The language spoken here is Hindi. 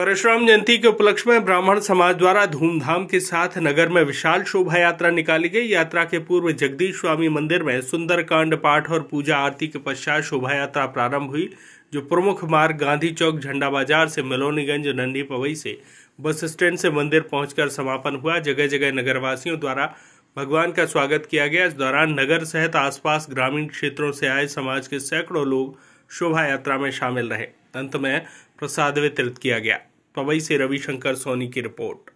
परशुराम जयंती के उपलक्ष्य में ब्राह्मण समाज द्वारा धूमधाम के साथ नगर में विशाल शोभा यात्रा निकाली गई यात्रा के पूर्व जगदीश स्वामी मंदिर में सुंदरकांड पाठ और पूजा आरती के पश्चात शोभा यात्रा प्रारंभ हुई जो प्रमुख मार्ग गांधी चौक झंडा बाजार से मिलोनीगंज नंदी पवई से बस स्टैंड से मंदिर पहुंचकर समापन हुआ जगह जगह नगरवासियों द्वारा भगवान का स्वागत किया गया इस दौरान नगर सहित आसपास ग्रामीण क्षेत्रों से आए समाज के सैकड़ों लोग शोभा यात्रा में शामिल रहे अंत में प्रसाद वितरित किया गया पवई से रविशंकर सोनी की रिपोर्ट